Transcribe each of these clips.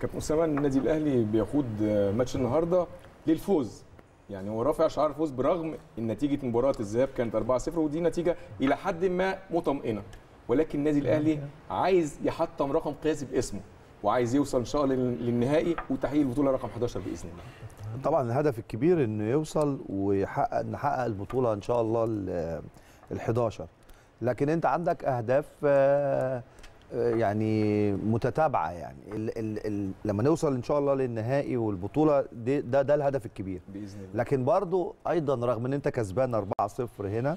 كابتن اسامه النادي الاهلي بيخوض آه، ماتش النهارده للفوز يعني هو رافع شعار الفوز برغم ان نتيجه مباراه الذهاب كانت 4-0 ودي نتيجه الى حد ما مطمئنه ولكن النادي الاهلي عايز يحطم رقم قياسي باسمه وعايز يوصل ان شاء الله للنهائي وتحقيق البطوله رقم 11 باذن الله. طبعا الهدف الكبير انه يوصل ويحقق نحقق البطوله ان شاء الله ال 11 لكن انت عندك اهداف آه، يعني متتابعه يعني ال ال ال لما نوصل ان شاء الله للنهائي والبطوله ده ده, ده الهدف الكبير باذن الله لكن برضو ايضا رغم ان انت كسبان 4-0 هنا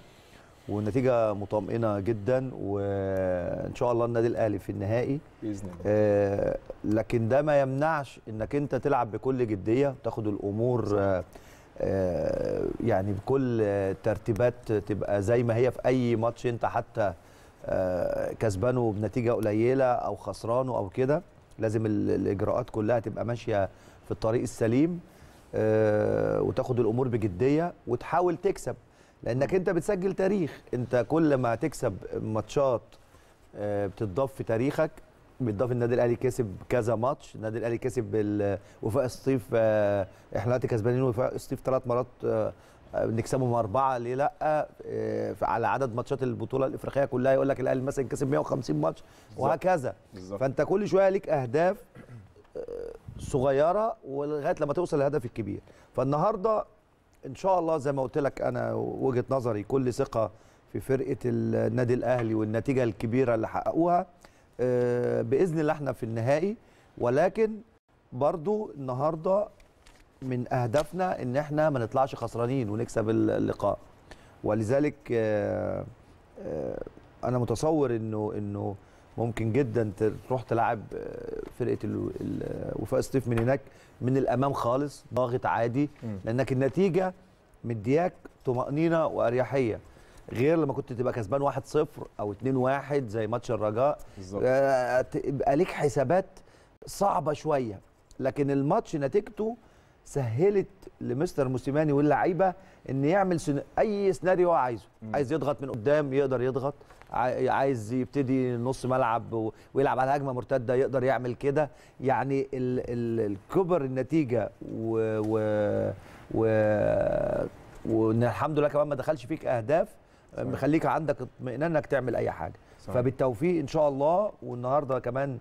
والنتيجه مطمئنه جدا وان شاء الله النادي الاهلي في النهائي باذن الله آه لكن ده ما يمنعش انك انت تلعب بكل جديه تاخد الامور آه, آه، يعني بكل ترتيبات تبقى زي ما هي في اي ماتش انت حتى آه، كسبانه بنتيجه قليله او خسرانه او كده لازم الاجراءات كلها تبقى ماشيه في الطريق السليم آه، وتاخد الامور بجديه وتحاول تكسب لانك انت بتسجل تاريخ انت كل ما تكسب ماتشات آه، بتضاف في تاريخك بتضاف النادي الاهلي كسب كذا ماتش النادي الاهلي كسب وفاء السطيف احنا دلوقتي كسبانين وفاء السطيف ثلاث مرات نكسبهم اربعه ليه لا آه، على عدد ماتشات البطوله الافريقيه كلها يقول لك الاهلي مثلا كسب 150 ماتش وهكذا بالزبط. فانت كل شويه ليك اهداف آه، صغيره ولغايه لما توصل للهدف الكبير فالنهارده ان شاء الله زي ما قلت لك انا وجهه نظري كل ثقه في فرقه النادي الاهلي والنتيجه الكبيره اللي حققوها آه، باذن الله احنا في النهائي ولكن برضو النهارده من اهدافنا ان احنا ما نطلعش خسرانين ونكسب اللقاء ولذلك آه، آه، انا متصور انه انه ممكن جدا تروح تلعب آه، فرقه وفاء ستيف من هناك من الامام خالص ضاغط عادي لانك النتيجه مدياك طمانينه واريحيه غير لما كنت تبقى كسبان 1-0 او 2-1 زي ماتش الرجاء تبقى ليك حسابات صعبه شويه لكن الماتش نتيجته سهلت لمستر موسيماني واللعيبه ان يعمل سن... اي سيناريو هو عايزه مم. عايز يضغط من قدام يقدر يضغط عايز يبتدي نص ملعب و... ويلعب على هجمه مرتده يقدر يعمل كده يعني ال... ال... الكبر النتيجه و, و... و... وان الحمد لله كمان ما دخلش فيك اهداف مخليك عندك اطمئنان انك تعمل اي حاجه صحيح. فبالتوفيق ان شاء الله والنهارده كمان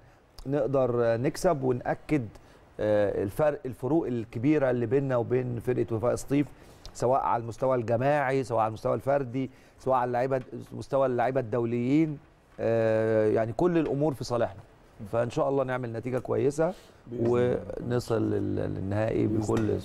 نقدر نكسب وناكد آه، الفرق الفروق الكبيره اللي بيننا وبين فرقه وفاء سطيف سواء على المستوى الجماعي سواء على المستوى الفردي سواء على اللعيبه مستوى اللعيبه الدوليين آه، يعني كل الامور في صالحنا فان شاء الله نعمل نتيجه كويسه ونصل للنهائي بكل